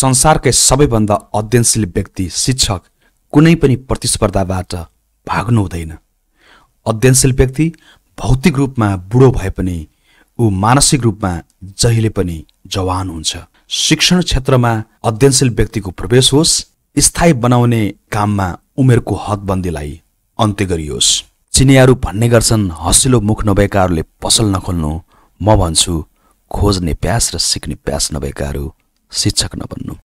संसारकै सबैभन्दा अध्ययनशील व्यक्ति शिक्षक कुनै पनि प्रतिस्पर्धाबाट भाग्नु हुँदैन अध्ययनशील व्यक्ति भौतिक रूपमा बुढो भए पनि ऊ मानसिक रूपमा जहिले पनि जवान हुन्छ शिक्षण क्षेत्रमा अध्ययनशील व्यक्तिको प्रवेश होस् स्थायी बनाउने काममा उमेरको हदबन्दीलाई अन्त्य गरियोस् चिनियाहरू भन्ने गर्छन् हँसिलो मुख नभएकाहरूले पसल नखोल्नु म भन्छु खोज्ने प्यास र सिक्ने प्यास नभएकाहरू शिक्षक नबन्नु